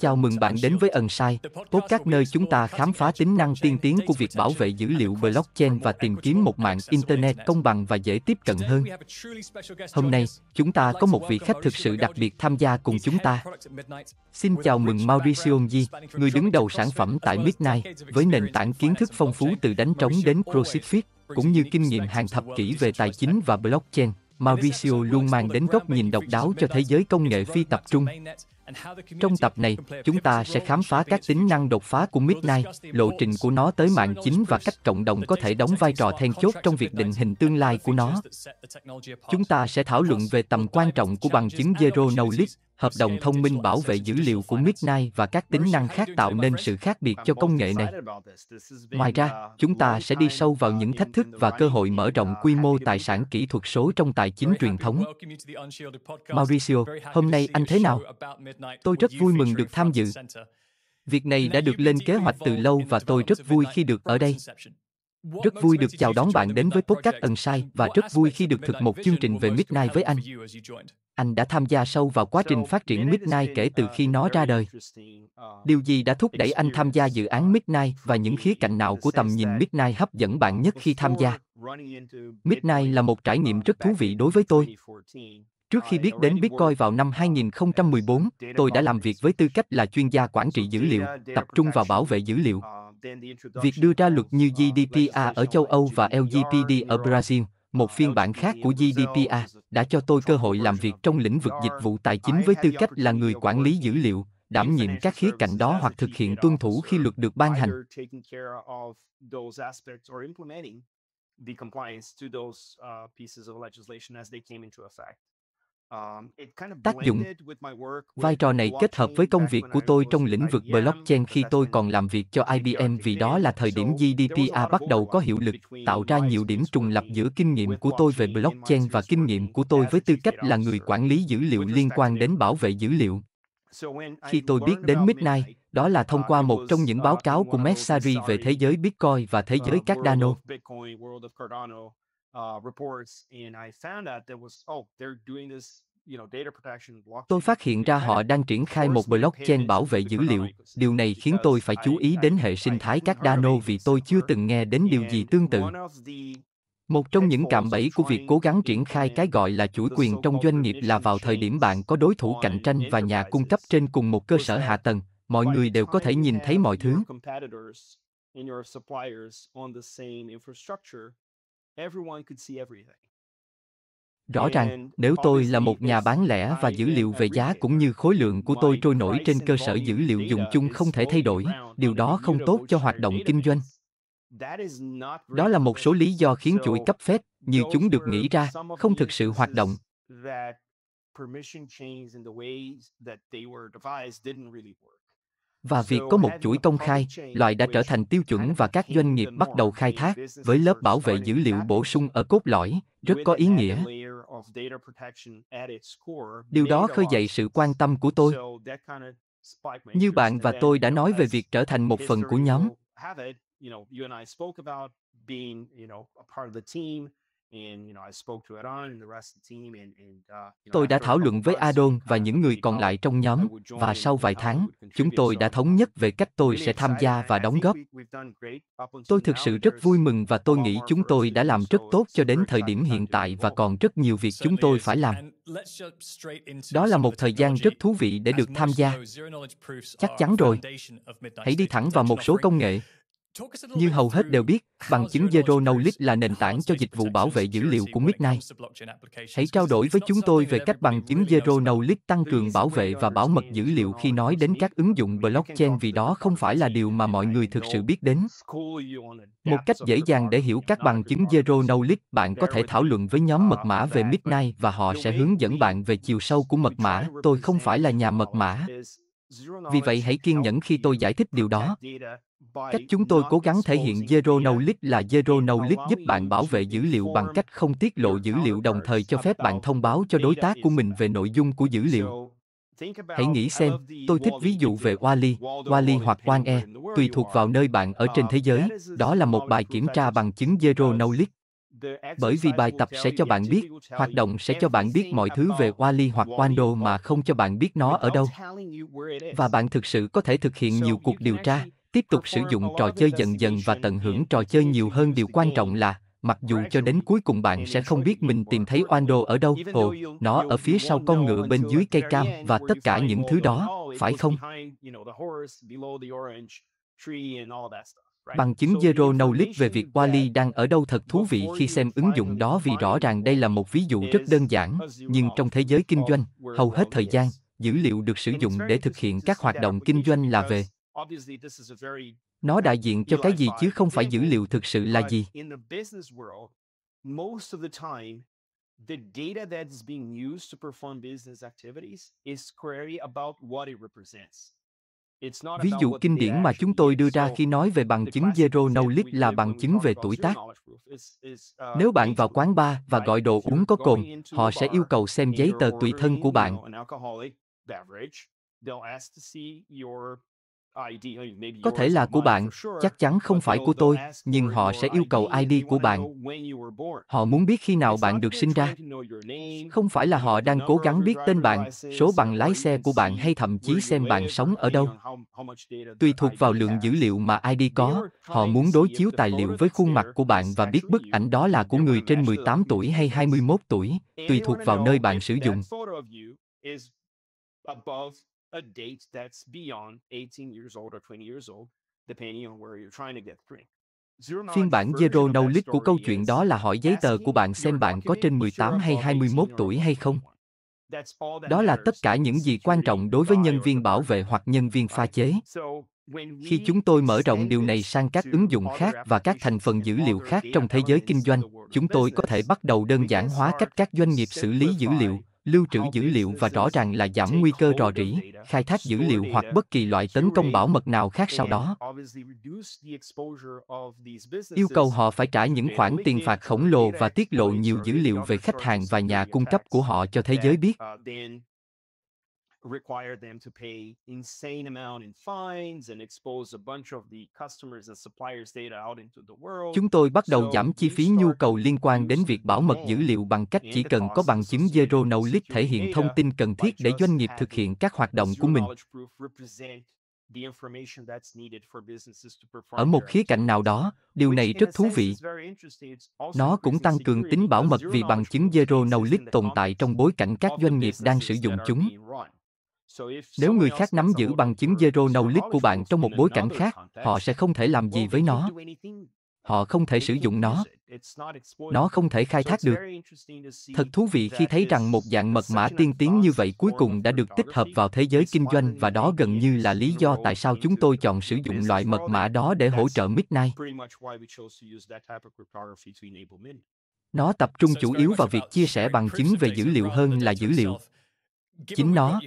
Chào mừng bạn đến với Ẩn Sai, tốt các nơi chúng ta khám phá tính năng tiên tiến của việc bảo vệ dữ liệu blockchain và tìm kiếm một mạng Internet công bằng và dễ tiếp cận hơn. Hôm nay, chúng ta có một vị khách thực sự đặc biệt tham gia cùng chúng ta. Xin chào mừng Mauricio Yi, người đứng đầu sản phẩm tại Midnight, với nền tảng kiến thức phong phú từ đánh trống đến CrossFit, cũng như kinh nghiệm hàng thập kỷ về tài chính và blockchain. Mauricio luôn mang đến góc nhìn độc đáo cho thế giới công nghệ phi tập trung. Trong tập này, chúng ta sẽ khám phá các tính năng đột phá của Midnight, lộ trình của nó tới mạng chính và cách cộng đồng có thể đóng vai trò then chốt trong việc định hình tương lai của nó. Chúng ta sẽ thảo luận về tầm quan trọng của bằng chứng Zero Knowledge, Hợp đồng thông minh bảo vệ dữ liệu của Midnight và các tính năng khác tạo nên sự khác biệt cho công nghệ này. Ngoài ra, chúng ta sẽ đi sâu vào những thách thức và cơ hội mở rộng quy mô tài sản kỹ thuật số trong tài chính truyền thống. Mauricio, hôm nay anh thế nào? Tôi rất vui mừng được tham dự. Việc này đã được lên kế hoạch từ lâu và tôi rất vui khi được ở đây. Rất vui được chào đón bạn đến với podcast Ẩn và rất vui khi được thực một chương trình về Midnight với anh anh đã tham gia sâu vào quá trình phát triển Midnight kể từ khi nó ra đời. Uh, Điều gì đã thúc đẩy anh tham gia dự án Midnight uh, và những khía cạnh nào của tầm nhìn Midnight hấp dẫn bạn nhất khi tham gia? Midnight là một trải nghiệm uh, rất thú vị đối với tôi. Trước khi biết đến Bitcoin vào năm 2014, tôi đã làm việc với tư cách là chuyên gia quản trị dữ liệu, tập trung vào bảo vệ dữ liệu. Việc đưa ra luật như GDPR ở châu Âu và LGPD e ở e Brazil, một phiên bản khác của GDPR, đã cho tôi cơ hội làm việc trong lĩnh vực dịch vụ tài chính với tư cách là người quản lý dữ liệu, đảm nhiệm các khía cạnh đó hoặc thực hiện tuân thủ khi luật được ban hành. Um, tác dụng vai trò này kết hợp với công việc của tôi trong lĩnh vực blockchain khi tôi còn làm việc cho ibm vì đó là thời điểm gdpr bắt đầu có hiệu lực tạo ra nhiều điểm trùng lập giữa kinh nghiệm của tôi về blockchain và kinh nghiệm của tôi với tư cách là người quản lý dữ liệu liên quan đến bảo vệ dữ liệu khi tôi biết đến midnight đó là thông qua um, một trong những báo uh, cáo của messari về thế giới bitcoin và thế giới uh, cardano Uh, reports and I found out there was oh they're doing this Tôi phát hiện ra họ đang triển khai một blockchain bảo vệ dữ liệu. Điều này khiến tôi phải chú ý đến hệ sinh thái các Dano vì tôi chưa từng nghe đến điều gì tương tự. Một trong những cạm bẫy của việc cố gắng triển khai cái gọi là chuỗi quyền trong doanh nghiệp là vào thời điểm bạn có đối thủ cạnh tranh và nhà cung cấp trên cùng một cơ sở hạ tầng, mọi người đều có thể nhìn thấy mọi thứ rõ ràng nếu tôi là một nhà bán lẻ và dữ liệu về giá cũng như khối lượng của tôi trôi nổi trên cơ sở dữ liệu dùng chung không thể thay đổi điều đó không tốt cho hoạt động kinh doanh đó là một số lý do khiến chuỗi cấp phép như chúng được nghĩ ra không thực sự hoạt động permission chains and the ways that they were devised didn't really work. Và việc có một chuỗi công khai, loại đã trở thành tiêu chuẩn và các doanh nghiệp bắt đầu khai thác với lớp bảo vệ dữ liệu bổ sung ở cốt lõi, rất có ý nghĩa. Điều đó khơi dậy sự quan tâm của tôi. Như bạn và tôi đã nói về việc trở thành một phần của nhóm. Uh, tôi đã thảo luận với Adon và uh, những người còn lại trong nhóm, và sau vài tháng, chúng tôi đã thống uh, nhất về cách tôi sẽ tham gia và đóng góp. Tôi thực sự rất vui mừng và tôi nghĩ chúng tôi đã làm rất tốt cho đến thời điểm hiện tại và còn rất nhiều việc chúng tôi phải làm. Đó là một thời gian rất thú vị để được tham gia. Chắc chắn rồi. Hãy đi thẳng vào một số công nghệ như hầu hết đều biết, bằng chứng Zero Knowledge là nền tảng cho dịch vụ bảo vệ dữ liệu của Midnight. Hãy trao đổi với chúng tôi về cách bằng chứng Zero Knowledge tăng cường bảo vệ và bảo mật dữ liệu khi nói đến các ứng dụng blockchain vì đó không phải là điều mà mọi người thực sự biết đến. Một cách dễ dàng để hiểu các bằng chứng Zero Knowledge, bạn có thể thảo luận với nhóm mật mã về Midnight và họ sẽ hướng dẫn bạn về chiều sâu của mật mã. Tôi không phải là nhà mật mã. Vì vậy hãy kiên nhẫn khi tôi giải thích điều đó. Cách chúng tôi cố gắng thể hiện Zero Knowledge là Zero Knowledge giúp bạn bảo vệ dữ liệu bằng cách không tiết lộ dữ liệu đồng thời cho phép bạn thông báo cho đối tác của mình về nội dung của dữ liệu. Hãy nghĩ xem, tôi thích ví dụ về Wally, Wally hoặc Quan E, tùy thuộc vào nơi bạn ở trên uh, thế giới, đó là một bài kiểm tra bằng chứng Zero Knowledge. Bởi vì bài tập sẽ cho bạn biết, hoạt động sẽ cho bạn biết mọi thứ về Wally hoặc Wando mà không cho bạn biết nó ở đâu. Và bạn thực sự có thể thực hiện nhiều cuộc điều tra, tiếp tục sử dụng trò chơi dần dần và tận hưởng trò chơi nhiều hơn điều quan trọng là mặc dù cho đến cuối cùng bạn sẽ không biết mình tìm thấy Oando ở đâu, ồ, nó ở phía sau con ngựa bên dưới cây cam và tất cả những thứ đó, phải không? Bằng chứng Zero Knowledge về việc Wally đang ở đâu thật thú vị khi xem ứng dụng đó vì rõ ràng đây là một ví dụ rất đơn giản, nhưng trong thế giới kinh doanh, hầu hết thời gian, dữ liệu được sử dụng để thực hiện các hoạt động kinh doanh là về nó đại diện cho cái gì chứ không phải dữ liệu thực sự là gì the data that is being used to perform business activities is query about what it represents. Ví dụ kinh điển mà chúng tôi đưa ra khi nói về bằng chứng Zero Knowledge là bằng chứng về tuổi tác. Uh, Nếu bạn vào quán bar và gọi đồ uống có cồn, họ sẽ yêu cầu xem giấy tờ tùy thân của bạn có thể là của bạn chắc chắn không phải của tôi nhưng họ sẽ yêu cầu id của bạn họ muốn biết khi nào bạn được sinh ra không phải là họ đang cố gắng biết tên bạn số bằng lái xe của bạn hay thậm chí xem bạn sống ở đâu tùy thuộc vào lượng dữ liệu mà id có họ muốn đối chiếu tài liệu với khuôn mặt của bạn và biết bức ảnh đó là của người trên 18 tuổi hay 21 tuổi tùy thuộc vào nơi bạn sử dụng a date that's beyond 18 years old or 20 years old, depending on where you're trying to get drink. Phiên bản Zero Knowledge của câu chuyện đó là hỏi giấy tờ của bạn xem bạn có trên 18 hay 21 tuổi hay không. Đó là tất cả những gì quan trọng đối với nhân viên bảo vệ hoặc nhân viên pha chế. Khi chúng tôi mở rộng điều này sang các ứng dụng khác và các thành phần dữ liệu khác trong thế giới kinh doanh, chúng tôi có thể bắt đầu đơn giản hóa cách các doanh nghiệp xử lý dữ liệu, lưu trữ dữ liệu và rõ ràng là giảm nguy cơ rò rỉ, khai thác dữ liệu hoặc bất kỳ loại tấn công bảo mật nào khác sau đó. Yêu cầu họ phải trả những khoản tiền phạt khổng lồ và tiết lộ nhiều dữ liệu về khách hàng và nhà cung cấp của họ cho thế giới biết required them to pay insane amount in fines and expose a bunch of the customers and suppliers data out into the world. Chúng tôi bắt đầu giảm chi phí nhu cầu liên quan đến việc bảo mật dữ liệu bằng cách chỉ cần có bằng chứng Zero Knowledge thể hiện thông tin cần thiết để doanh nghiệp thực hiện các hoạt động của mình. Ở một khía cạnh nào đó, điều này rất thú vị. Nó cũng tăng cường tính bảo mật vì bằng chứng Zero Knowledge tồn tại trong bối cảnh các doanh nghiệp đang sử dụng chúng. Nếu người khác nắm giữ bằng chứng zero knowledge của bạn trong một bối cảnh khác, họ sẽ không thể làm gì với nó. Họ không thể sử dụng nó. Nó không thể khai thác được. Thật thú vị khi thấy rằng một dạng mật mã tiên tiến như vậy cuối cùng đã được tích hợp vào thế giới kinh doanh và đó gần như là lý do tại sao chúng tôi chọn sử dụng loại mật mã đó để hỗ trợ Midnight. Nó tập trung chủ yếu vào việc chia sẻ bằng chứng về dữ liệu hơn là dữ liệu chính nó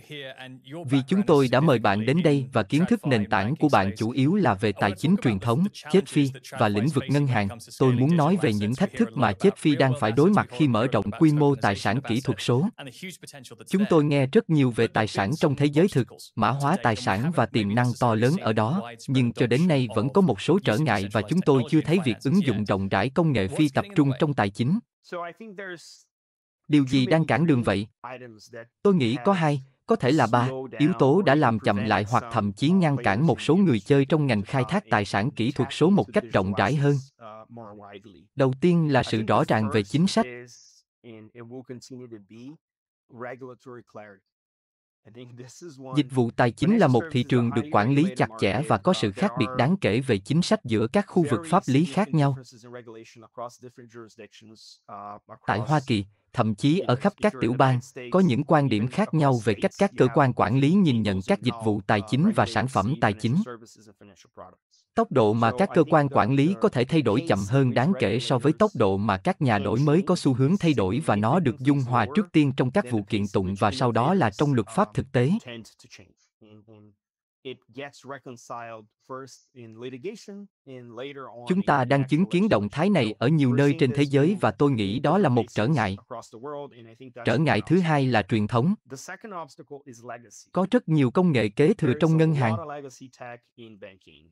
vì chúng tôi đã mời bạn đến đây và kiến thức nền tảng của bạn chủ yếu là về tài chính truyền thống chết phi và lĩnh vực ngân hàng tôi muốn nói về những thách thức mà chết phi đang phải đối mặt khi mở rộng quy mô tài sản kỹ thuật số chúng tôi nghe rất nhiều về tài sản trong thế giới thực mã hóa tài sản và tiềm năng to lớn ở đó nhưng cho đến nay vẫn có một số trở ngại và chúng tôi chưa thấy việc ứng dụng rộng rãi công nghệ phi tập trung trong tài chính Điều gì đang cản đường vậy? Tôi nghĩ có hai, có thể là ba, yếu tố đã làm chậm lại hoặc thậm chí ngăn cản một số người chơi trong ngành khai thác tài sản kỹ thuật số một cách rộng rãi hơn. Uh, Đầu tiên là sự rõ ràng về chính sách. Dịch vụ tài chính là một thị trường được quản lý chặt chẽ và có uh, sự khác biệt đáng kể về chính sách giữa các khu vực pháp lý khác nhau. Uh, Tại Hoa Kỳ, thậm chí ở khắp các tiểu bang có những quan điểm khác nhau về cách các cơ quan quản lý nhìn nhận các dịch vụ tài chính và sản phẩm tài chính tốc độ mà các cơ quan quản lý có thể thay đổi chậm hơn đáng kể so với tốc độ mà các nhà đổi mới có xu hướng thay đổi và nó được dung hòa trước tiên trong các vụ kiện tụng và sau đó là trong luật pháp thực tế It gets reconciled first in litigation Chúng ta đang chứng kiến động thái này ở nhiều nơi trên thế giới và tôi nghĩ đó là một trở ngại. Trở ngại thứ hai là truyền thống. Có rất nhiều công nghệ kế thừa trong ngân hàng.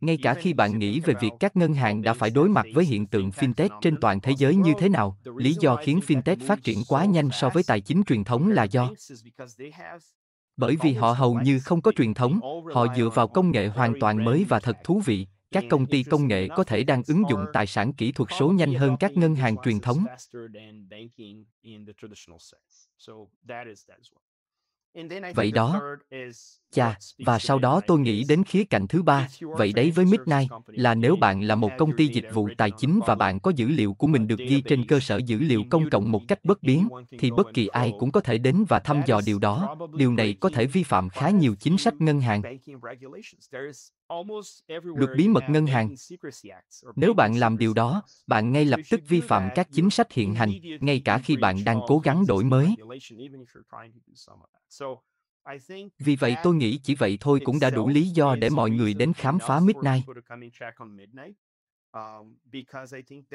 Ngay cả khi bạn nghĩ về việc các ngân hàng đã phải đối mặt với hiện tượng fintech trên toàn thế giới như thế nào, lý do khiến fintech phát triển quá nhanh so với tài chính truyền thống là do bởi vì họ hầu như không có truyền thống, họ dựa vào công nghệ hoàn toàn mới và thật thú vị. Các công ty công nghệ có thể đang ứng dụng tài sản kỹ thuật số nhanh hơn các ngân hàng truyền thống vậy đó chà và sau đó tôi nghĩ đến khía cạnh thứ ba vậy đấy với midnight là nếu bạn là một công ty dịch vụ tài chính và bạn có dữ liệu của mình được ghi trên cơ sở dữ liệu công cộng một cách bất biến thì bất kỳ ai cũng có thể đến và thăm dò điều đó điều này có thể vi phạm khá nhiều chính sách ngân hàng luật bí mật ngân hàng nếu bạn làm điều đó bạn ngay lập tức vi phạm các chính sách hiện hành ngay cả khi bạn đang cố gắng đổi mới vì vậy tôi nghĩ chỉ vậy thôi cũng đã đủ lý do để mọi người đến khám phá midnight Um,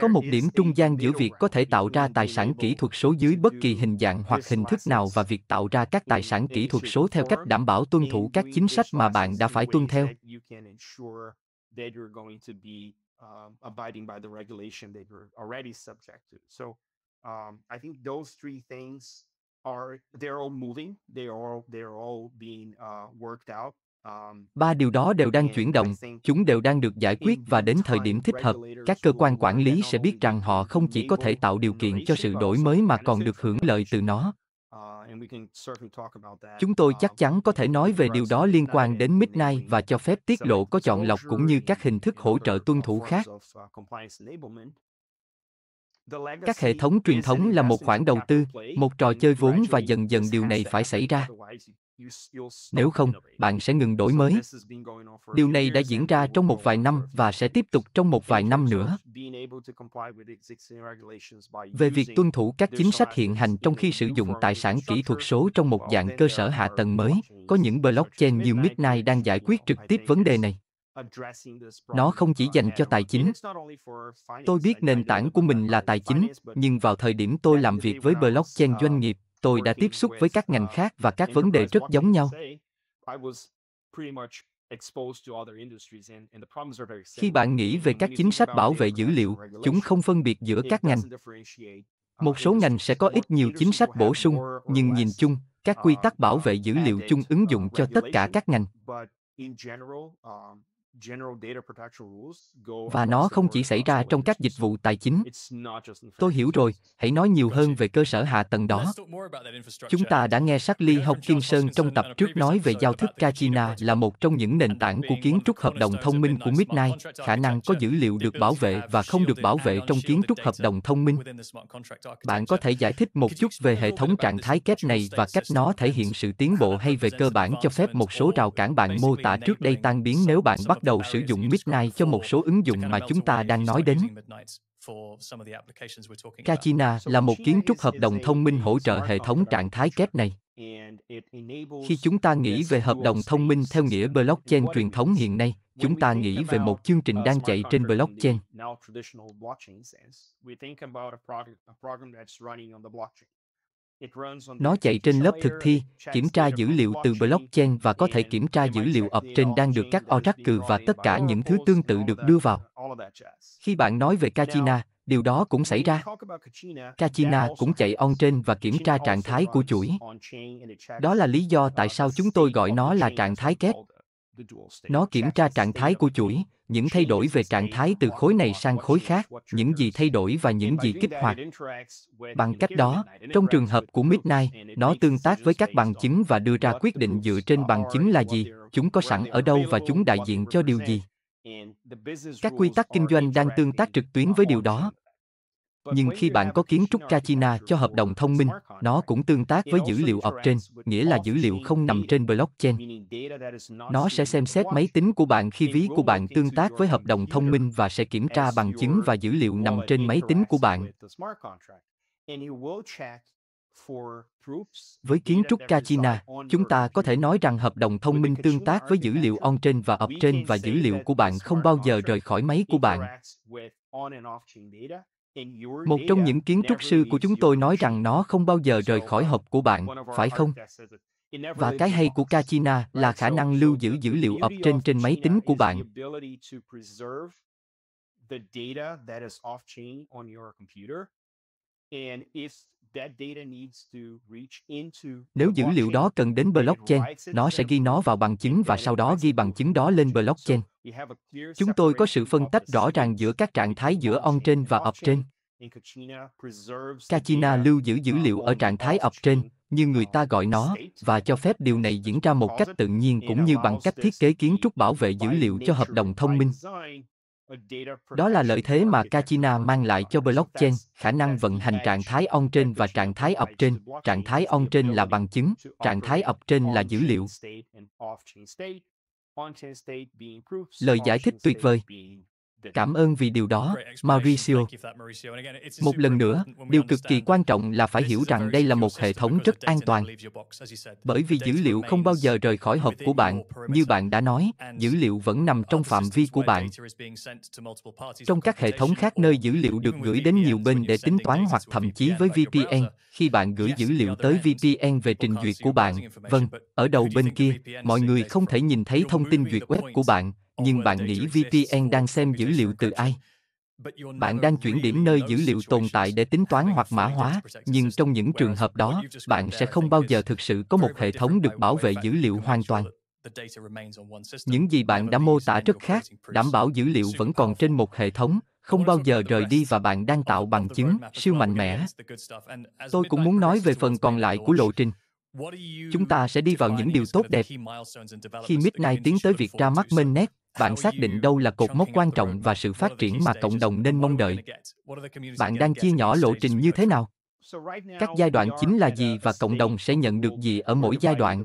có một điểm trung gian giữa việc có thể tạo ra tài sản kỹ thuật số dưới bất kỳ hình dạng hoặc hình thức nào và việc tạo ra các tài sản kỹ thuật số theo cách đảm bảo tuân thủ các chính sách mà bạn đã phải tuân theo um, um, are they're all moving they are they're all being uh, worked out Um, ba điều đó đều đang chuyển động chúng đều đang được giải quyết và đến thời điểm thích hợp các cơ quan quản lý sẽ biết rằng họ không chỉ có thể tạo điều kiện cho sự đổi mới mà còn được hưởng lợi từ nó uh, chúng tôi uh, chắc chắn có thể nói về điều đó liên quan đến midnight và cho phép tiết lộ có chọn lọc cũng như các hình thức hỗ trợ tuân thủ khác uh, các hệ thống truyền thống là một khoản đầu tư một trò chơi vốn và dần dần điều này phải xảy ra nếu không bạn sẽ ngừng đổi mới điều này đã diễn ra trong một vài năm và sẽ tiếp tục trong một vài năm nữa về việc tuân thủ các chính sách hiện hành trong khi sử dụng tài sản kỹ thuật số trong một dạng cơ sở hạ tầng mới có những blockchain như midnight đang giải quyết trực tiếp vấn đề này nó không chỉ dành cho tài chính tôi biết nền tảng của mình là tài chính nhưng vào thời điểm tôi làm việc với blockchain doanh uh, nghiệp tôi đã tiếp xúc với các ngành khác và các vấn đề rất giống nhau. Khi bạn nghĩ về các chính sách bảo vệ dữ liệu, chúng không phân biệt giữa các ngành. Một số ngành sẽ có ít nhiều chính sách bổ sung, nhưng nhìn chung, các quy tắc bảo vệ dữ liệu chung ứng dụng cho tất cả các ngành và nó không chỉ xảy ra trong các dịch vụ tài chính tôi hiểu rồi hãy nói nhiều hơn về cơ sở hạ tầng đó chúng ta đã nghe Lee học kim sơn trong tập trước nói về giao thức kachina là một trong những nền tảng của kiến trúc hợp đồng thông minh của midnight khả năng có dữ liệu được bảo vệ và không được bảo vệ trong kiến trúc hợp đồng thông minh bạn có thể giải thích một chút về hệ thống trạng thái kép này và cách nó thể hiện sự tiến bộ hay về cơ bản cho phép một số rào cản bạn mô tả trước đây tan biến nếu bạn bắt đầu sử dụng Midnight cho một số ứng dụng mà chúng ta đang nói đến. Kachina là một kiến trúc hợp đồng thông minh hỗ trợ hệ thống trạng thái kép này. Khi chúng ta nghĩ về hợp đồng thông minh theo nghĩa blockchain truyền thống hiện nay, chúng ta nghĩ về một chương trình đang chạy trên blockchain. Nó chạy trên lớp thực thi, kiểm tra dữ liệu từ blockchain và có thể kiểm tra dữ liệu ập trên đang được các Oracle và tất cả những thứ tương tự được đưa vào. Khi bạn nói về Kachina, điều đó cũng xảy ra. Kachina cũng chạy on-chain và kiểm tra trạng thái của chuỗi. Đó là lý do tại sao chúng tôi gọi nó là trạng thái kép, nó kiểm tra trạng thái của chuỗi, những thay đổi về trạng thái từ khối này sang khối khác, những gì thay đổi và những gì kích hoạt. Bằng cách đó, trong trường hợp của Midnight, nó tương tác với các bằng chứng và đưa ra quyết định dựa trên bằng chứng là gì, chúng có sẵn ở đâu và chúng đại diện cho điều gì. Các quy tắc kinh doanh đang tương tác trực tuyến với điều đó, nhưng khi bạn có kiến trúc Kachina cho hợp đồng thông minh, nó cũng tương tác với dữ liệu trên, nghĩa là dữ liệu không nằm trên blockchain. Nó sẽ xem xét máy tính của bạn khi ví của bạn tương tác với hợp đồng thông minh và sẽ kiểm tra bằng chứng và dữ liệu nằm trên máy tính của bạn. Với kiến trúc Kachina, chúng ta có thể nói rằng hợp đồng thông minh tương tác với dữ liệu on-chain và off-chain và dữ liệu của bạn không bao giờ rời khỏi máy của bạn một trong những kiến trúc sư của chúng tôi nói rằng nó không bao giờ rời khỏi uh, hộp của bạn phải không và cái hay của Kachina là khả năng lưu giữ dữ liệu ập trên trên máy tính của bạn. Nếu dữ liệu đó cần đến blockchain, nó sẽ ghi nó vào bằng chứng và sau đó ghi bằng chứng đó lên blockchain. Chúng tôi có sự phân tách rõ ràng giữa các trạng thái giữa on-chain và off-chain. Kachina lưu giữ dữ liệu ở trạng thái off-chain, như người ta uh, gọi nó, và cho phép điều này diễn ra một cách tự nhiên cũng như bằng cách thiết kế kiến trúc bảo vệ dữ liệu cho hợp đồng thông minh. Ờ, Đó là lợi thế mà Kachina ờ, mang lại cho blockchain, khả năng vận hành trạng thái on trên và trạng thái off trên. Trạng thái on trên là bằng chứng, trạng thái off trên là dữ liệu. Lời giải thích tuyệt vời. Cảm ơn vì điều đó, Mauricio. Một lần nữa, điều cực kỳ quan trọng là phải hiểu rằng đây là một hệ thống rất an toàn. Bởi vì dữ liệu không bao giờ rời khỏi hộp của bạn, như bạn đã nói, dữ liệu vẫn nằm trong phạm vi của bạn. Trong các hệ thống khác nơi dữ liệu được gửi đến nhiều bên để tính toán hoặc thậm chí với VPN, khi bạn gửi dữ liệu tới VPN về trình duyệt của bạn, vâng, ở đầu bên kia, mọi người không thể nhìn thấy thông tin duyệt web của bạn, nhưng bạn nghĩ VPN đang xem dữ liệu từ ai? Bạn đang chuyển điểm nơi dữ liệu tồn tại để tính toán hoặc mã hóa, nhưng trong những trường hợp đó, bạn sẽ không bao giờ thực sự có một hệ thống được bảo vệ dữ liệu hoàn toàn. Những gì bạn đã mô tả rất khác, đảm bảo dữ liệu vẫn còn trên một hệ thống, không bao giờ rời đi và bạn đang tạo bằng chứng siêu mạnh mẽ. Tôi cũng muốn nói về phần còn lại của lộ trình. Chúng ta sẽ đi vào những điều tốt đẹp. Khi Midnight tiến tới việc ra mắt Mainnet, bạn xác định đâu là cột mốc quan trọng và sự phát triển mà cộng đồng nên mong đợi bạn đang chia nhỏ lộ trình như thế nào các giai đoạn chính là gì và cộng đồng sẽ nhận được gì ở mỗi giai đoạn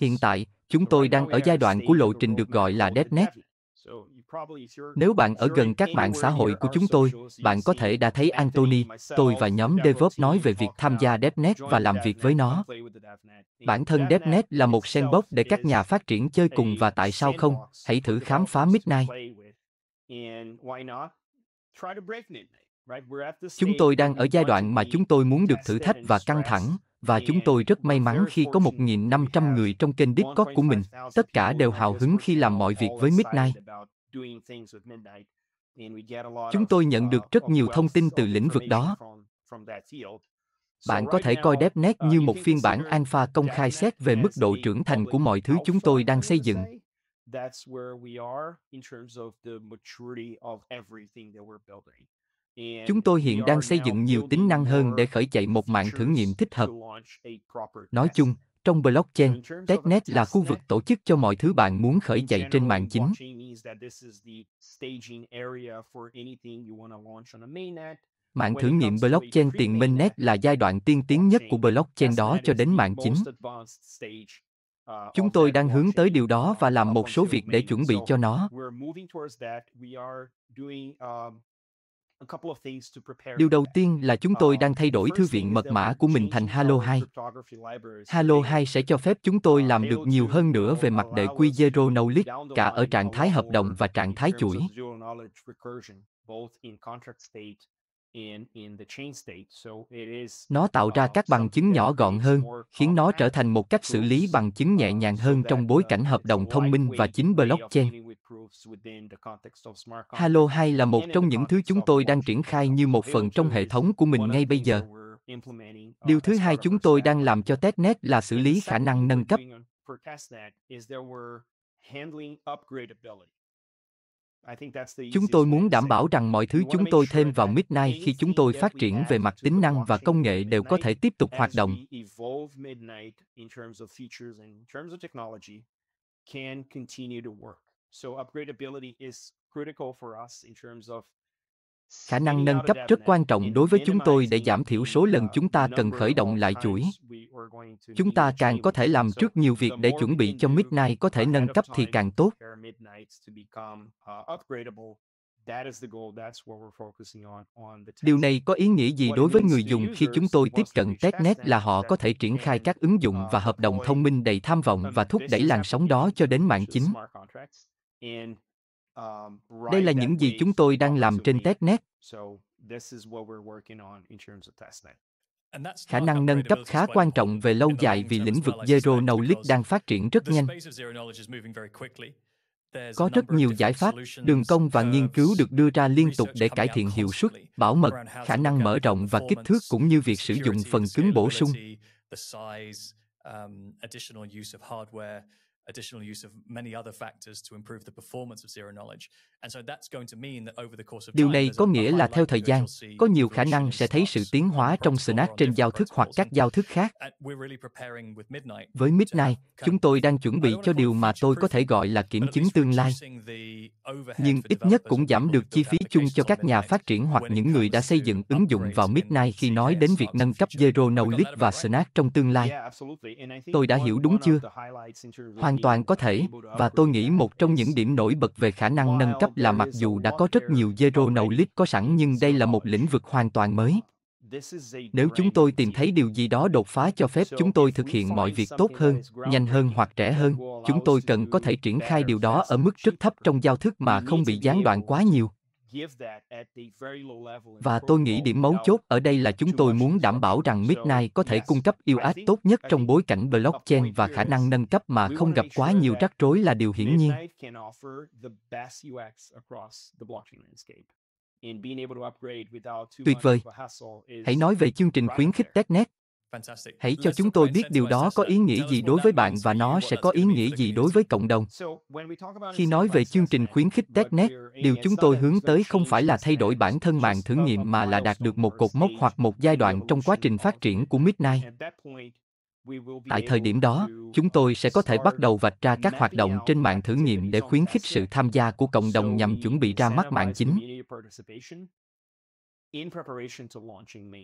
hiện tại chúng tôi đang ở giai đoạn của lộ trình được gọi là deadnet nếu bạn ở gần các mạng xã hội của chúng tôi, bạn có thể đã thấy Anthony, tôi và nhóm DevOps nói về việc tham gia DevNet và làm việc với nó. Bản thân DevNet là một sandbox để các nhà phát triển chơi cùng và tại sao không, hãy thử khám phá Midnight. Chúng tôi đang ở giai đoạn mà chúng tôi muốn được thử thách và căng thẳng, và chúng tôi rất may mắn khi có 1.500 người trong kênh Discord của mình. Tất cả đều hào hứng khi làm mọi việc với Midnight. Chúng tôi nhận được uh, rất nhiều thông tin từ lĩnh vực đó. Bạn có thể coi DevNet uh, như một phiên bản alpha công khai xét về mức độ trưởng thành của mọi thứ chúng tôi đang xây dựng. Chúng tôi hiện đang xây dựng nhiều tính năng hơn để khởi chạy một mạng thử nghiệm thích hợp. Nói chung, trong blockchain, Testnet là khu vực tổ chức cho mọi thứ bạn muốn khởi chạy trên mạng chính. Mạng thử nghiệm blockchain tiền mainnet là giai đoạn tiên tiến nhất của blockchain đó cho đến mạng chính. Uh, Chúng tôi đang hướng tới điều đó và làm một số việc để chuẩn bị cho nó. Điều đầu tiên là chúng tôi đang thay đổi uh, thư viện mật mã của mình thành Halo 2. Halo 2 sẽ cho phép chúng tôi làm được nhiều hơn nữa về uh, mặt đệ quy Zero Knowledge, cả ở trạng thái hợp đồng và trạng thái chuỗi nó tạo ra um, các bằng chứng nhỏ gọn hơn khiến nó trở thành một cách xử lý bằng chứng nhẹ um, nhàng hơn trong bối uh, cảnh hợp đồng thông minh và chính blockchain halo 2 là một trong những thứ chúng tôi đang triển khai như một phần trong hệ thống của mình ngay bây giờ uh, điều thứ hai chúng tôi đang làm cho testnet là xử lý khả năng nâng cấp Chúng tôi muốn đảm bảo rằng mọi thứ chúng tôi thêm vào Midnight khi chúng tôi phát triển về mặt tính năng và công nghệ đều có thể tiếp tục hoạt động. Khả năng nâng cấp rất quan trọng đối với chúng tôi để giảm thiểu số lần chúng ta cần khởi động lại chuỗi. Chúng ta càng có thể làm trước nhiều việc để chuẩn bị cho Midnight có thể nâng cấp thì càng tốt. Điều này có ý nghĩa gì đối với người dùng khi chúng tôi tiếp cận testnet là họ có thể triển khai các ứng dụng và hợp đồng thông minh đầy tham vọng và thúc đẩy làn sóng đó cho đến mạng chính. Um, Đây là những gì chúng tôi đang làm trên testnet. Khả năng nâng cấp khá quan trọng về lâu dài vì lĩnh vực Zero Knowledge đang phát triển rất nhanh. Có rất nhiều giải pháp, đường cong và nghiên cứu được đưa ra liên tục để cải thiện hiệu suất, bảo mật, khả năng mở rộng và kích thước cũng như việc sử dụng phần cứng bổ sung. additional use of many other factors to improve the performance of zero knowledge. Điều này có nghĩa là theo thời gian, có nhiều khả năng sẽ thấy sự tiến hóa trong Snack trên giao thức hoặc các giao thức khác. Với Midnight, chúng tôi đang chuẩn bị cho điều mà tôi có thể gọi là kiểm chứng tương lai. Nhưng ít nhất cũng giảm được chi phí chung cho các nhà phát triển hoặc những người đã xây dựng ứng dụng vào Midnight khi nói đến việc nâng cấp Zero Knowledge và Snack trong tương lai. Tôi đã hiểu đúng chưa? Hoàn toàn có thể, và tôi nghĩ một trong những điểm nổi bật về khả năng nâng cấp là mặc dù đã có rất nhiều zero knowledge có sẵn nhưng đây là một lĩnh vực hoàn toàn mới. Nếu chúng tôi tìm thấy điều gì đó đột phá cho phép chúng tôi thực hiện mọi việc tốt hơn, nhanh hơn hoặc rẻ hơn, chúng tôi cần có thể triển khai điều đó ở mức rất thấp trong giao thức mà không bị gián đoạn quá nhiều. Và tôi nghĩ điểm mấu chốt ở đây là chúng tôi muốn đảm bảo rằng Midnight có thể cung cấp yêu ách tốt nhất trong bối cảnh blockchain và khả năng nâng cấp mà không gặp quá nhiều rắc rối là điều hiển nhiên. Tuyệt vời. Hãy nói về chương trình khuyến khích TechNet hãy cho chúng tôi biết điều đó có ý nghĩa gì đối với bạn và nó sẽ có ý nghĩa gì đối với cộng đồng khi nói về chương trình khuyến khích technet điều chúng tôi hướng tới không phải là thay đổi bản thân mạng thử nghiệm mà là đạt được một cột mốc hoặc một giai đoạn trong quá trình phát triển của midnight tại thời điểm đó chúng tôi sẽ có thể bắt đầu vạch ra các hoạt động trên mạng thử nghiệm để khuyến khích sự tham gia của cộng đồng nhằm chuẩn bị ra mắt mạng chính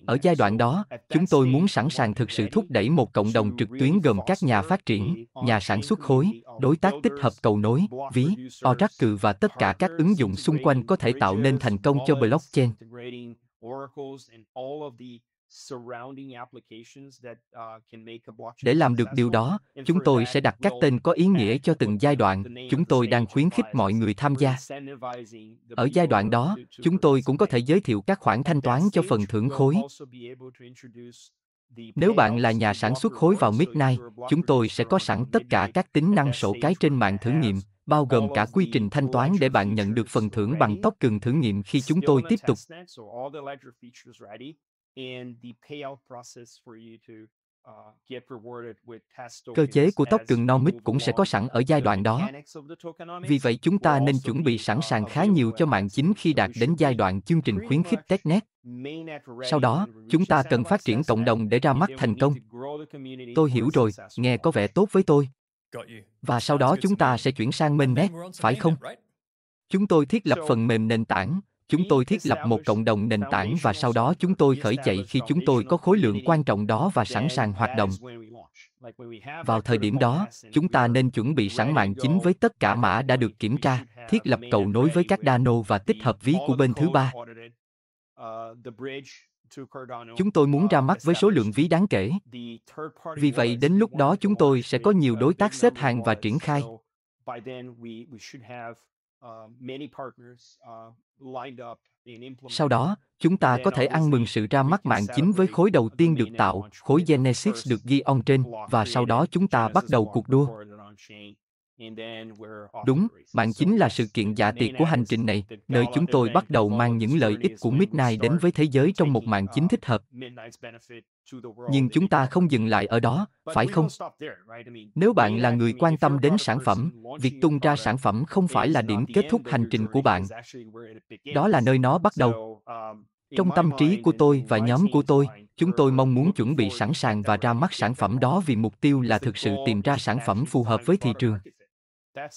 ở giai đoạn đó chúng tôi muốn sẵn sàng thực sự thúc đẩy một cộng đồng trực tuyến gồm các nhà phát triển nhà sản xuất khối đối tác tích hợp cầu nối ví oracle và tất cả các ứng dụng xung quanh có thể tạo nên thành công cho blockchain Uh, để làm được điều đó chúng tôi sẽ đặt các tên có ý nghĩa cho từng giai đoạn chúng tôi đang khuyến khích mọi người tham gia ở giai đoạn đó chúng tôi cũng có thể giới thiệu các khoản thanh toán cho phần thưởng khối nếu bạn là nhà sản xuất khối vào midnight chúng tôi sẽ có sẵn tất cả các tính năng sổ cái trên mạng thử nghiệm bao gồm cả quy trình thanh toán để bạn nhận được phần thưởng bằng tóc cường thử nghiệm khi chúng tôi tiếp tục and the payout process for you to uh, Cơ chế của token Nomic cũng sẽ có sẵn ở giai đoạn đó. Vì vậy chúng ta nên chuẩn bị sẵn uh, sàng khá nhiều cho mạng chính khi đạt đến giai đoạn chương trình khuyến khích Technet. Sau đó, chúng ta cần phát triển cộng đồng để ra mắt thành công. Tôi hiểu rồi, nghe có vẻ tốt với tôi. Và sau đó chúng ta sẽ chuyển sang Mainnet, phải không? Chúng tôi thiết lập phần mềm nền tảng, chúng tôi thiết lập một cộng đồng nền tảng và sau đó chúng tôi khởi chạy khi chúng tôi có khối lượng quan trọng đó và sẵn sàng hoạt động. Vào thời điểm đó, chúng ta nên chuẩn bị sẵn mạng chính với tất cả mã đã được kiểm tra, thiết lập cầu nối với các Dano và tích hợp ví của bên thứ ba. Chúng tôi muốn ra mắt với số lượng ví đáng kể. Vì vậy, đến lúc đó chúng tôi sẽ có nhiều đối tác xếp hàng và triển khai Ờ, ờ, sau đó, chúng ta có thể ăn mừng sự ra mắt mạng chính với khối đầu tiên được tạo, khối Genesis được ghi on trên, và sau đó chúng ta bắt đầu cuộc đua. Đúng, bạn chính là sự kiện giả tiệc của hành trình này, nơi chúng tôi bắt đầu mang những lợi ích của Midnight đến với thế giới trong một mạng uh, chính thích hợp. Nhưng chúng ta không dừng lại ở đó, phải không? Nếu bạn là người quan tâm đến sản phẩm, việc tung ra sản phẩm không phải là điểm kết thúc hành trình của bạn. Đó là nơi nó bắt đầu. Um, trong tâm trí của tôi và nhóm của tôi, chúng tôi mong muốn chuẩn bị sẵn sàng và ra mắt sản phẩm đó vì mục tiêu là thực sự tìm ra sản phẩm phù hợp với thị trường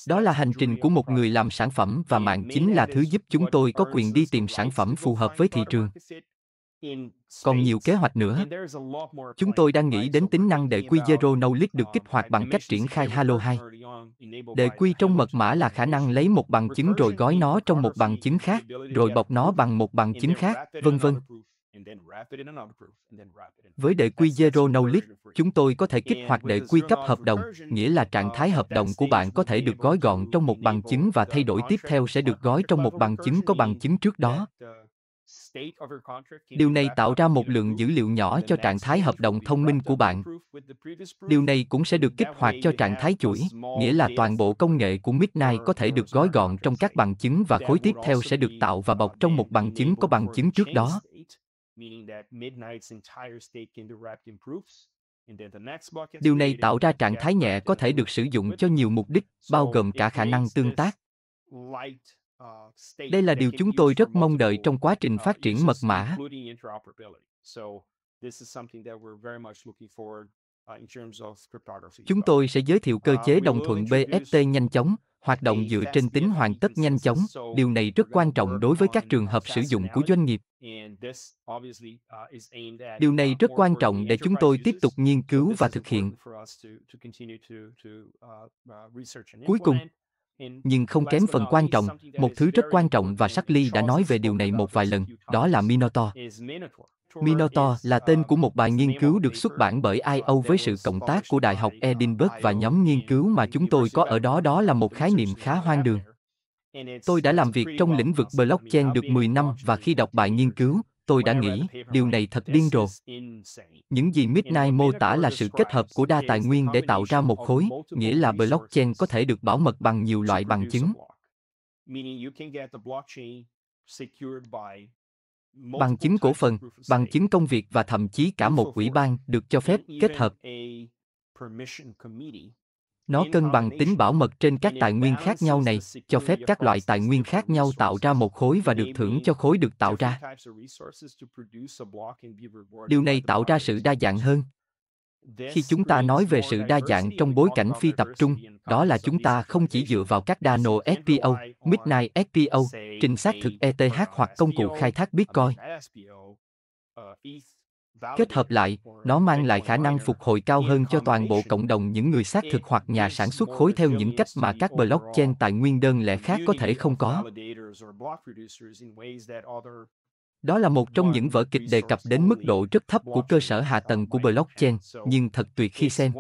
đó là hành trình của một người làm sản phẩm và mạng chính là thứ giúp chúng tôi có quyền đi tìm sản phẩm phù hợp với thị trường còn nhiều kế hoạch nữa. Chúng tôi đang nghĩ đến tính năng để quy Zero Knowledge được kích um, hoạt bằng cách triển khai Halo 2. Để quy trong mật mã là khả năng lấy một bằng chứng rồi gói nó trong một bằng chứng khác, rồi bọc nó bằng một bằng chứng khác, vân vân. Với đệ quy Zero Knowledge, chúng tôi có thể kích hoạt đệ quy cấp hợp đồng, nghĩa là trạng thái uh, hợp đồng của bạn có thể được gói gọn trong một bằng chứng và thay đổi tiếp theo sẽ được gói trong một bằng chứng có bằng chứng trước đó. Điều này tạo ra một lượng dữ liệu nhỏ cho trạng thái hợp đồng thông minh của bạn. Điều này cũng sẽ được kích hoạt cho trạng thái chuỗi, nghĩa là toàn bộ công nghệ của Midnight có thể được gói gọn trong các bằng chứng và khối tiếp theo sẽ được tạo và bọc trong một bằng chứng có bằng chứng trước đó meaning that Midnight's entire state can be wrapped in Điều này tạo ra trạng thái nhẹ có thể được sử dụng cho nhiều mục đích, bao gồm cả khả năng tương tác. Uh, Đây là điều chúng tôi rất mong đợi trong quá trình uh, phát triển mật mã. Ờ, chúng tôi sẽ giới thiệu cơ ờ, chế đồng thuận BFT nhanh chóng, hoạt động dựa trên tính hoàn tất nhanh chóng. Điều này rất quan trọng đối với các trường hợp sử dụng của doanh nghiệp. Uh, điều này uh, rất quan trọng để chúng tôi tiếp tục nghiên cứu và thực hiện. Uh, Cuối cùng, nhưng không kém phần quan trọng, một thứ rất quan trọng và Sackley đã nói về điều này một vài lần, đó là Minotaur. Minotaur là tên của một bài nghiên cứu được xuất bản bởi IO với sự cộng tác của Đại học Edinburgh và nhóm nghiên cứu mà chúng tôi có ở đó đó là một khái niệm khá hoang đường. Tôi đã làm việc trong lĩnh vực blockchain được 10 năm và khi đọc bài nghiên cứu, tôi đã nghĩ, điều này thật điên rồ. Những gì Midnight mô tả là sự kết hợp của đa tài nguyên để tạo ra một khối, nghĩa là blockchain có thể được bảo mật bằng nhiều loại bằng chứng bằng chứng cổ phần, bằng chứng công việc và thậm chí cả một ủy ban được cho phép kết hợp. Nó cân bằng tính bảo mật trên các tài nguyên khác nhau này, cho phép các loại tài nguyên khác nhau tạo ra một khối và được thưởng cho khối được tạo ra. Điều này tạo ra sự đa dạng hơn khi chúng ta nói về sự đa dạng trong bối cảnh phi tập trung đó là chúng ta không chỉ dựa vào các đa nano spo midnight spo trình xác thực eth e hoặc công cụ khai thác bitcoin uh, kết hợp lại nó mang lại khả năng phục hồi cao hơn cho toàn bộ cộng đồng những người xác thực hoặc nhà sản xuất khối theo những cách mà các blockchain tài nguyên đơn lẻ khác có thể không có đó là một trong những vở kịch đề cập đến mức độ rất thấp của cơ sở hạ tầng của blockchain, nhưng thật tuyệt khi xem.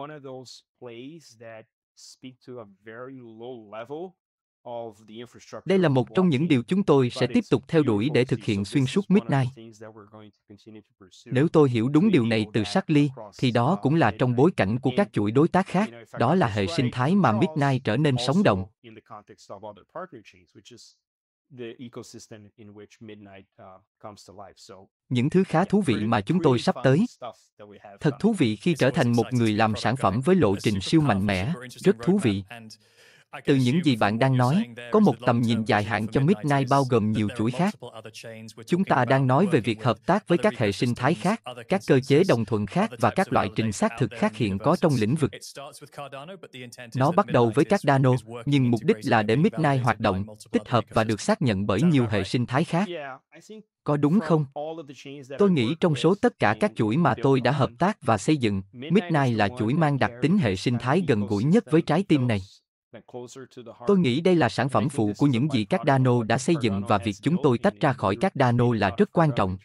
Đây là một trong những điều chúng tôi sẽ tiếp tục theo đuổi để thực hiện xuyên suốt Midnight. Nếu tôi hiểu đúng điều này từ Sarkly, thì đó cũng là uh, trong bối cảnh của các chuỗi đối tác khác, đó là hệ sinh thái mà Midnight trở nên sống động. Uh, những thứ khá thú vị mà chúng tôi sắp tới thật thú vị khi trở thành một người làm sản phẩm với lộ trình siêu mạnh mẽ rất thú vị từ những gì bạn đang nói, có một tầm nhìn dài hạn cho Midnight bao gồm nhiều chuỗi khác. Chúng ta đang nói về việc hợp tác với các hệ sinh thái khác, các cơ chế đồng thuận khác và các loại trình xác thực khác hiện có trong lĩnh vực. Nó bắt đầu với các Dano, nhưng mục đích là để Midnight hoạt động, tích hợp và được xác nhận bởi nhiều hệ sinh thái khác. Có đúng không? Tôi nghĩ trong số tất cả các chuỗi mà tôi đã hợp tác và xây dựng, Midnight là chuỗi mang đặc tính hệ sinh thái gần gũi nhất với trái tim này. Tôi nghĩ đây là sản phẩm phụ của những gì các Dano đã xây dựng và việc chúng tôi tách ra khỏi các Dano là rất quan trọng.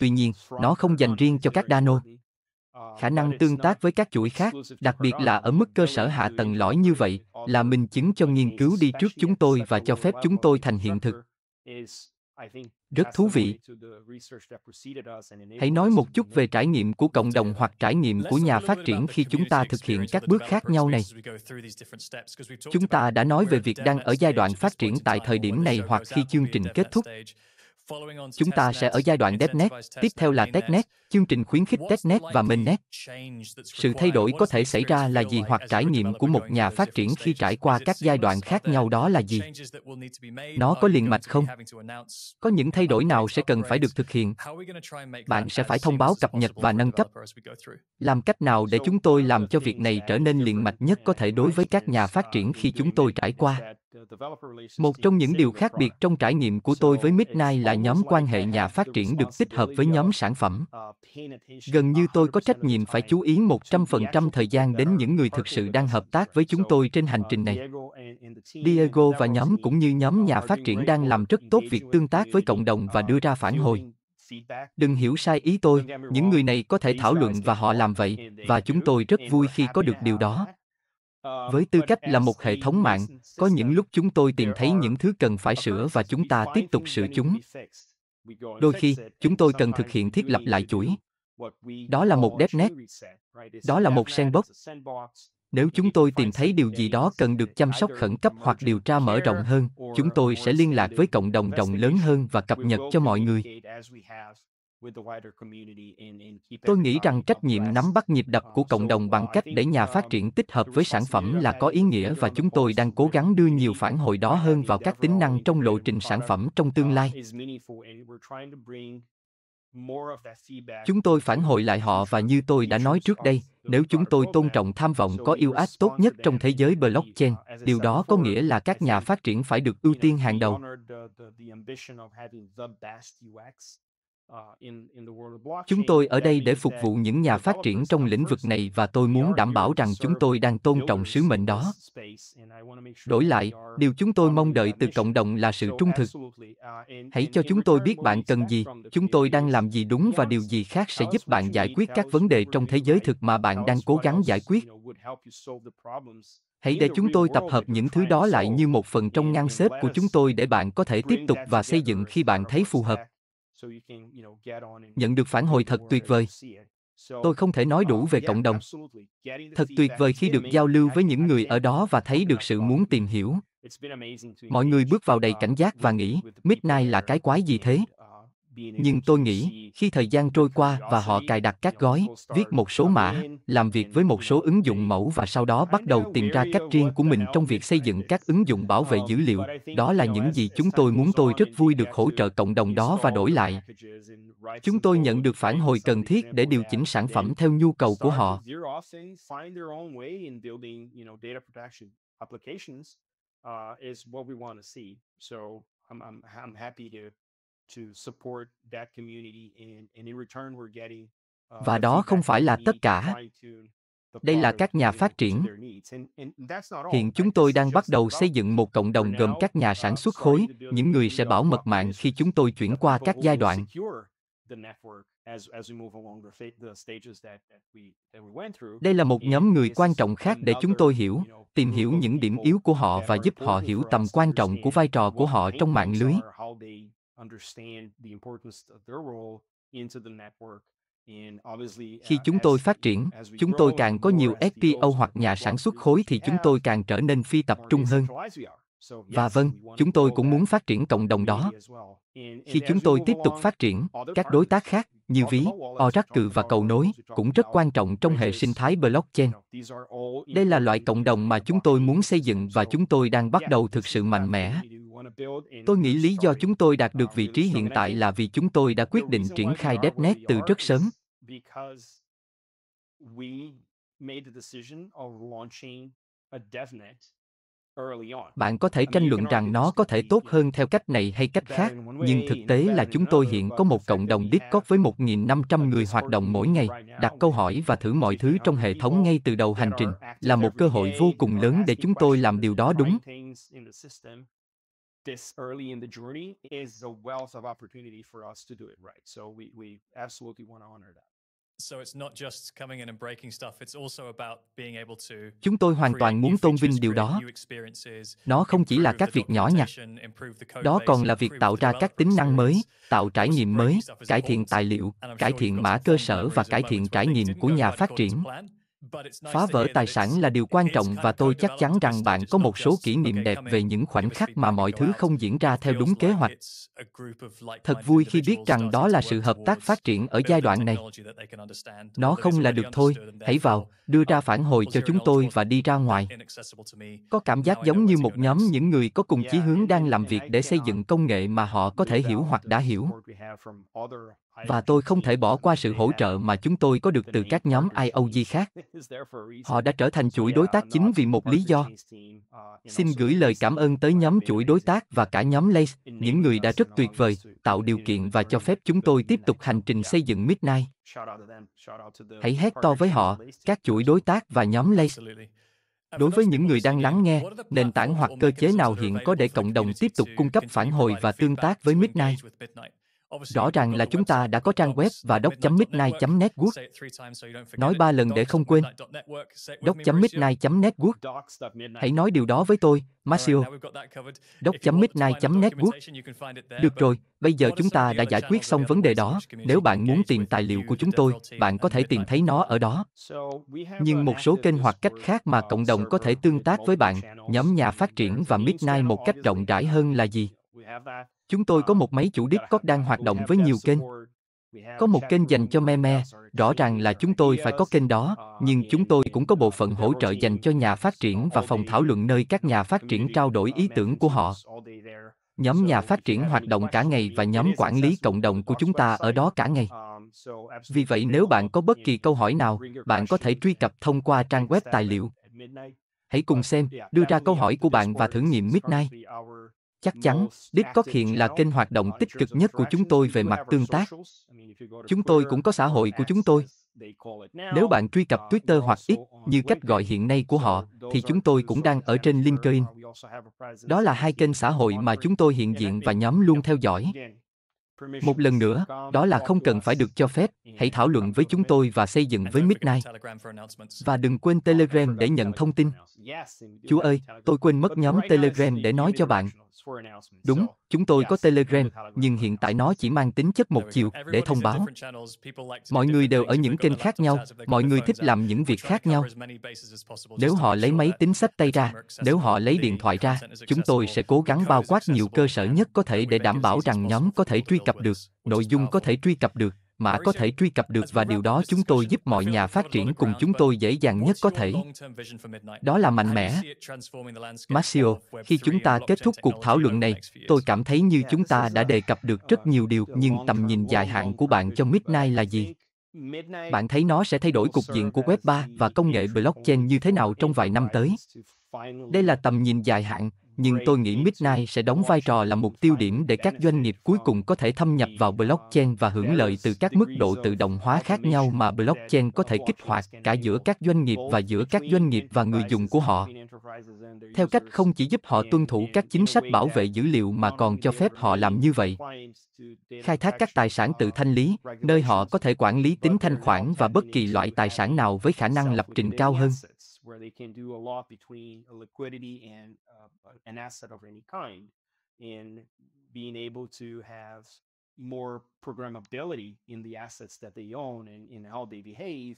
Tuy nhiên, nó không dành riêng cho các Dano. Uh, Khả năng tương tác với các chuỗi khác, đặc biệt là ở mức cơ sở hạ tầng lõi như vậy, là minh chứng cho nghiên cứu đi trước chúng tôi và cho phép chúng tôi thành hiện thực rất thú vị hãy nói một chút về trải nghiệm của cộng đồng hoặc trải nghiệm của nhà phát triển khi chúng ta thực hiện các bước khác nhau này chúng ta đã nói về việc đang ở giai đoạn phát triển tại thời điểm này hoặc khi chương trình kết thúc Chúng ta sẽ ở giai đoạn DevNet, tiếp theo là TestNet chương trình khuyến khích TestNet và MainNet Sự thay đổi có thể xảy ra là gì hoặc trải nghiệm của một nhà phát triển khi trải qua các giai đoạn khác nhau đó là gì? Nó có liền mạch không? Có những thay đổi nào sẽ cần phải được thực hiện? Bạn sẽ phải thông báo cập nhật và nâng cấp. Làm cách nào để chúng tôi uh, làm cho việc này trở nên liền mạch nhất có thể đối với các nhà phát triển khi chúng tôi trải qua? Một trong những điều khác biệt trong trải nghiệm của tôi với Midnight là nhóm quan hệ nhà phát triển được tích hợp với nhóm sản phẩm. Uh, Gần như tôi có trách nhiệm phải chú ý 100% thời gian đến những người thực sự đang hợp tác với chúng tôi trên hành uh, trình này. Diego và nhóm cũng như nhóm uh, nhà phát triển đang làm rất tốt việc tương tác với cộng đồng và đưa ra phản hồi. Đừng hiểu sai ý tôi, những người này có thể thảo luận và họ làm vậy, và chúng tôi rất vui khi có được điều đó với tư cách là một hệ thống mạng có những lúc chúng tôi tìm thấy những thứ cần phải sửa và chúng ta tiếp tục sửa chúng đôi khi chúng tôi cần thực hiện thiết lập lại chuỗi đó là một DevNet. Đó là một sandbox. Nếu chúng tôi tìm thấy điều gì đó cần được chăm sóc khẩn cấp hoặc điều tra mở rộng hơn, chúng tôi sẽ liên lạc với cộng đồng rộng lớn hơn và cập nhật cho mọi người tôi nghĩ rằng trách nhiệm nắm bắt nhịp đập của uh, cộng đồng bằng uh, cách để nhà uh, phát triển tích hợp với sản phẩm là có ý nghĩa và chúng tôi đang cố gắng đưa nhiều phản hồi đó hơn vào các tính năng trong lộ trình sản phẩm trong tương lai chúng tôi phản hồi lại họ và như tôi đã nói trước đây nếu chúng tôi tôn trọng tham vọng có yêu ách tốt nhất trong thế giới blockchain điều đó có nghĩa là các nhà phát triển phải được ưu tiên hàng đầu Ờ, chúng tôi ở đây để phục vụ những nhà phát triển trong lĩnh vực này và tôi muốn đảm bảo rằng chúng tôi đang tôn trọng sứ mệnh đó. Đổi lại, điều chúng tôi mong đợi từ cộng đồng là sự trung thực. Uh, Hãy cho chúng tôi biết bạn cần gì, chúng tôi đang làm gì đúng và điều gì khác sẽ giúp bạn giải quyết các vấn đề trong thế giới thực mà bạn đang cố gắng giải quyết. Hãy để chúng tôi tập hợp những thứ đó lại như một phần trong ngăn xếp của chúng tôi để bạn có thể tiếp tục và xây dựng khi bạn thấy phù hợp nhận được phản hồi thật tuyệt vời tôi không thể nói đủ um, về cộng đồng thật tuyệt vời khi được giao lưu với những người ở đó và thấy được sự muốn tìm hiểu mọi người bước vào đầy uh, cảnh giác và nghĩ midnight là cái quái gì thế nhưng tôi nghĩ khi thời gian trôi qua và họ cài đặt các gói viết một số mã làm việc với một số ứng dụng mẫu và sau đó bắt đầu tìm ra cách riêng của mình trong việc xây dựng các ứng dụng bảo vệ dữ liệu đó là những gì chúng tôi muốn tôi rất vui được hỗ trợ cộng đồng đó và đổi lại chúng tôi nhận được phản hồi cần thiết để điều chỉnh sản phẩm theo nhu cầu của họ Uh, is what we want to see. So I'm, I'm, I'm happy to to support that community and, and in return we're getting uh, và đó không phải là tất cả đây là các nhà phát triển hiện chúng tôi đang bắt đầu xây dựng một cộng đồng gồm các nhà sản uh, xuất khối những người sẽ bảo mật mạng khi chúng tôi chuyển qua các giai đoạn đây là một nhóm người quan trọng khác để chúng tôi hiểu tìm hiểu những điểm yếu của họ và giúp họ hiểu tầm quan trọng của vai trò của họ trong mạng lưới understand the importance of their role into the network khi chúng tôi phát triển chúng tôi càng có nhiều fpo hoặc nhà sản xuất khối thì chúng tôi càng trở nên phi tập trung hơn và vâng chúng tôi cũng muốn phát triển cộng đồng đó khi chúng tôi tiếp tục phát triển các đối tác khác như ví oracle và cầu nối cũng rất quan trọng trong hệ sinh thái blockchain đây là loại cộng đồng mà chúng tôi muốn xây dựng và chúng tôi đang bắt đầu thực sự mạnh mẽ Tôi nghĩ lý do chúng tôi đạt được um, vị trí hiện tại là vì chúng tôi đã quyết định triển khai DevNet từ rất sớm. Bạn có thể tranh luận rằng nó có thể tốt hơn theo cách này hay cách khác, nhưng thực tế là chúng tôi hiện có một cộng đồng Discord với 1.500 người hoạt động mỗi ngày, đặt câu hỏi và thử mọi thứ trong hệ thống ngay từ đầu hành trình, là một cơ hội vô cùng lớn để chúng tôi làm điều đó đúng this early in the journey is a wealth of opportunity for us to do it right. So we we absolutely want to honor that. So it's not just coming in and breaking stuff, it's also about being able to Chúng tôi hoàn toàn muốn tôn vinh điều đó. Nó không chỉ là các việc nhỏ nhặt, đó còn là việc tạo ra các tính năng mới, tạo trải nghiệm mới, cải thiện tài liệu, cải thiện mã cơ sở và cải thiện trải nghiệm của nhà phát triển phá vỡ tài sản là điều quan trọng và tôi chắc chắn rằng bạn có một số kỷ niệm đẹp về những khoảnh khắc mà mọi thứ không diễn ra theo đúng kế hoạch thật vui khi biết rằng đó là sự hợp tác phát triển ở giai đoạn này nó không là được thôi hãy vào đưa ra phản hồi cho chúng tôi và đi ra ngoài có cảm giác giống như một nhóm những người có cùng chí hướng đang làm việc để xây dựng công nghệ mà họ có thể hiểu hoặc đã hiểu và tôi không thể bỏ qua sự hỗ trợ mà chúng tôi có được từ các nhóm IOG khác. Họ đã trở thành chuỗi đối tác chính vì một lý do. Xin gửi lời cảm ơn tới nhóm chuỗi đối tác và cả nhóm Lace, những người đã rất tuyệt vời, tạo điều kiện và cho phép chúng tôi tiếp tục hành trình xây dựng Midnight. Hãy hét to với họ, các chuỗi đối tác và nhóm Lace. Đối với những người đang lắng nghe, nền tảng hoặc cơ chế nào hiện có để cộng đồng tiếp tục cung cấp phản hồi và tương tác với Midnight? Rõ ràng là chúng ta đã có trang web và doc.midnight.network. Nói ba lần để không quên. doc.midnight.network. Hãy nói điều đó với tôi, Masio. doc.midnight.network. Được rồi, bây giờ chúng ta đã giải quyết xong vấn đề đó. Nếu bạn muốn tìm tài liệu của chúng tôi, bạn có thể tìm thấy nó ở đó. Nhưng một số kênh hoặc cách khác mà cộng đồng có thể tương tác với bạn, nhóm nhà phát triển và Midnight một cách rộng rãi hơn là gì? Chúng tôi có một um, máy chủ Discord đang hoạt động với nhiều kênh. Có một kênh dành cho meme, rõ ràng là chúng tôi phải có kênh đó, uh, nhưng chúng tôi cũng có bộ phận hỗ trợ dành cho nhà phát triển và phòng thảo luận nơi các nhà phát triển trao đổi ý tưởng của họ. Nhóm nhà phát triển hoạt động cả ngày và nhóm quản lý cộng đồng của chúng ta ở đó cả ngày. Um, Vì vậy nếu bạn có bất kỳ câu hỏi nào, bạn có thể truy cập thông qua trang web tài liệu. Hãy cùng um, xem, đưa ra câu hỏi của bạn và thử nghiệm Midnight. Chắc chắn, Discord hiện là kênh hoạt động tích cực nhất của chúng tôi về mặt tương tác. Chúng tôi cũng có xã hội của chúng tôi. Nếu bạn truy cập Twitter hoặc X, như cách gọi hiện nay của họ, thì chúng tôi cũng đang ở trên LinkedIn. Đó là hai kênh xã hội mà chúng tôi hiện diện và nhóm luôn theo dõi. Một lần nữa, đó là không cần phải được cho phép, hãy thảo luận với chúng tôi và xây dựng với Midnight. Và đừng quên Telegram để nhận thông tin. Chúa ơi, tôi quên mất nhóm Telegram để nói cho bạn, Đúng, chúng tôi có Telegram, nhưng hiện tại nó chỉ mang tính chất một chiều để thông báo. Mọi người đều ở những kênh khác nhau, mọi người thích làm những việc khác nhau. Nếu họ lấy máy tính sách tay ra, nếu họ lấy điện thoại ra, chúng tôi sẽ cố gắng bao quát nhiều cơ sở nhất có thể để đảm bảo rằng nhóm có thể truy cập được, nội dung có thể truy cập được, mà có thể truy cập được và điều đó chúng tôi giúp mọi nhà phát triển cùng chúng tôi dễ dàng nhất có thể. Đó là mạnh mẽ. Masio, khi chúng ta kết thúc cuộc thảo luận này, tôi cảm thấy như chúng ta đã đề cập được rất nhiều điều nhưng tầm nhìn dài hạn của bạn cho Midnight là gì? Bạn thấy nó sẽ thay đổi cục diện của Web3 và công nghệ blockchain như thế nào trong vài năm tới? Đây là tầm nhìn dài hạn, nhưng tôi nghĩ Midnight sẽ đóng vai trò là mục tiêu điểm để các doanh nghiệp cuối cùng có thể thâm nhập vào blockchain và hưởng lợi từ các mức độ tự động hóa khác nhau mà blockchain có thể kích hoạt cả giữa các doanh nghiệp và giữa các doanh nghiệp và người dùng của họ. Theo cách không chỉ giúp họ tuân thủ các chính sách bảo vệ dữ liệu mà còn cho phép họ làm như vậy. Khai thác các tài sản tự thanh lý, nơi họ có thể quản lý tính thanh khoản và bất kỳ loại tài sản nào với khả năng lập trình cao hơn where they can do a lot between a liquidity and uh, an asset of any kind and being able to have more programmability in the assets that they own and in how they behave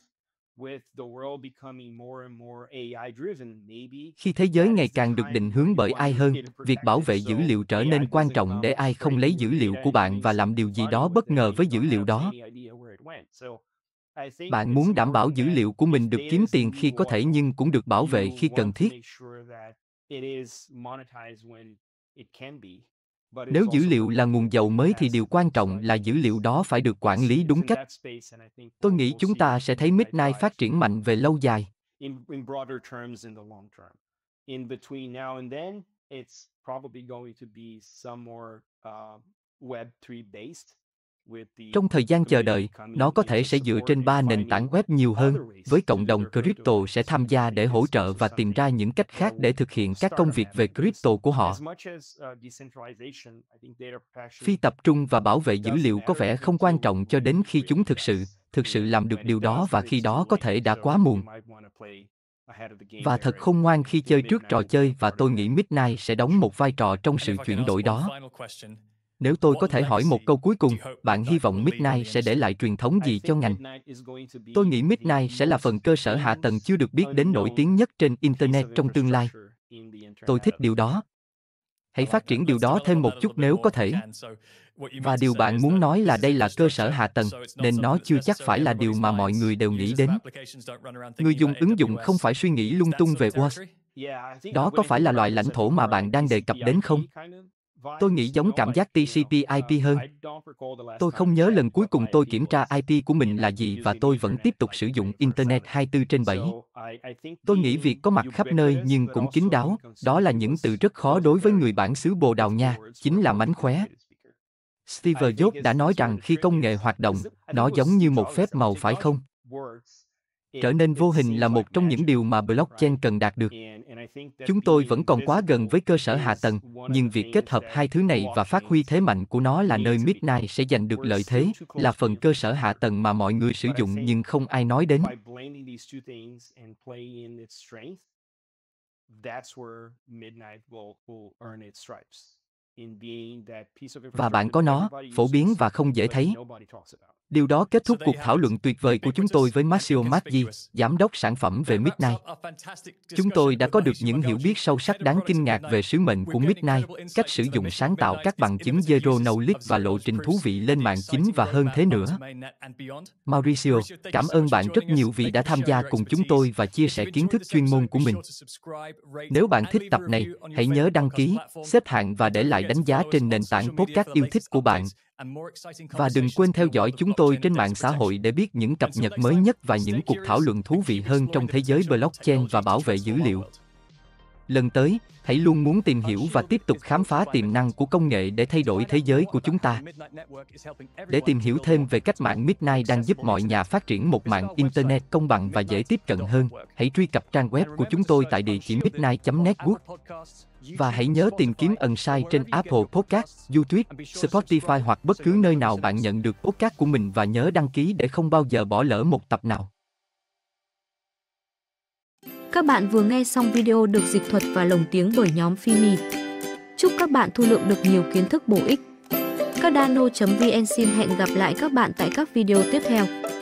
khi thế giới ngày càng được định hướng bởi ai hơn việc bảo vệ dữ liệu trở nên quan trọng để ai không lấy dữ liệu của bạn và làm điều gì đó bất ngờ với dữ liệu đó bạn muốn đảm bảo dữ liệu của mình được kiếm tiền khi có thể nhưng cũng được bảo vệ khi cần thiết nếu dữ liệu là nguồn giàu mới thì điều quan trọng là dữ liệu đó phải được quản lý đúng cách tôi nghĩ chúng ta sẽ thấy midnight phát triển mạnh về lâu dài uh, Web3 based trong thời gian chờ đợi, nó có thể sẽ dựa trên ba nền tảng web nhiều hơn, với cộng đồng crypto sẽ tham gia để hỗ trợ và tìm ra những cách khác để thực hiện các công việc về crypto của họ. Phi tập trung và bảo vệ dữ liệu có vẻ không quan trọng cho đến khi chúng thực sự, thực sự làm được điều đó và khi đó có thể đã quá muộn. Và thật không ngoan khi chơi trước trò chơi và tôi nghĩ Midnight sẽ đóng một vai trò trong sự chuyển đổi đó. Nếu tôi có thể hỏi một câu cuối cùng, bạn hy vọng Midnight sẽ để lại truyền thống gì cho ngành? Tôi nghĩ Midnight sẽ là phần cơ sở hạ tầng chưa được biết đến nổi tiếng nhất trên Internet trong tương lai. Tôi thích điều đó. Hãy phát triển điều đó thêm một chút nếu có thể. Và điều bạn muốn nói là đây là cơ sở hạ tầng, nên nó chưa chắc phải là điều mà mọi người đều nghĩ đến. Người dùng ứng dụng không phải suy nghĩ lung tung về WAS. Đó có phải là loại lãnh thổ mà bạn đang đề cập đến không? Tôi nghĩ giống cảm giác TCP/IP hơn. Tôi không nhớ lần cuối cùng tôi kiểm tra IP của mình là gì và tôi vẫn tiếp tục sử dụng internet 24 trên 7. Tôi nghĩ việc có mặt khắp nơi nhưng cũng kín đáo, đó là những từ rất khó đối với người bản xứ Bồ Đào Nha, chính là mánh khóe. Steve Jobs đã nói rằng khi công nghệ hoạt động, nó giống như một phép màu phải không? Trở nên vô hình là một trong những điều mà blockchain cần đạt được. Chúng tôi vẫn còn quá gần với cơ sở hạ tầng, nhưng việc kết hợp hai thứ này và phát huy thế mạnh của nó là nơi Midnight sẽ giành được lợi thế, là phần cơ sở hạ tầng mà mọi người sử dụng nhưng không ai nói đến. Và bạn có nó, phổ biến và không dễ thấy. Điều đó kết thúc cuộc thảo luận tuyệt vời của chúng tôi với Massimo Maggi, giám đốc sản phẩm về Midnight. Chúng tôi đã có được những hiểu biết sâu sắc đáng kinh ngạc về sứ mệnh của Midnight, cách sử dụng sáng tạo các bằng chứng Zero Knowledge và lộ trình thú vị lên mạng chính và hơn thế nữa. Mauricio, cảm ơn bạn rất nhiều vì đã tham gia cùng chúng tôi và chia sẻ kiến thức chuyên môn của mình. Nếu bạn thích tập này, hãy nhớ đăng ký, xếp hạng và để lại đánh giá trên nền tảng podcast yêu thích của bạn và đừng quên theo dõi chúng tôi trên mạng xã hội để biết những cập nhật mới nhất và những cuộc thảo luận thú vị hơn trong thế giới blockchain và bảo vệ dữ liệu lần tới hãy luôn muốn tìm hiểu và tiếp tục khám phá tiềm năng của công nghệ để thay đổi thế giới của chúng ta để tìm hiểu thêm về cách mạng midnight đang giúp mọi nhà phát triển một mạng internet công bằng và dễ tiếp cận hơn hãy truy cập trang web của chúng tôi tại địa chỉ midnight network và hãy nhớ tìm kiếm ẩn sai trên Apple Podcast, YouTube, Spotify hoặc bất cứ nơi nào bạn nhận được podcast của mình và nhớ đăng ký để không bao giờ bỏ lỡ một tập nào. Các bạn vừa nghe xong video được dịch thuật và lồng tiếng bởi nhóm Fimi. Chúc các bạn thu lượm được nhiều kiến thức bổ ích. Cardano.vn xin hẹn gặp lại các bạn tại các video tiếp theo.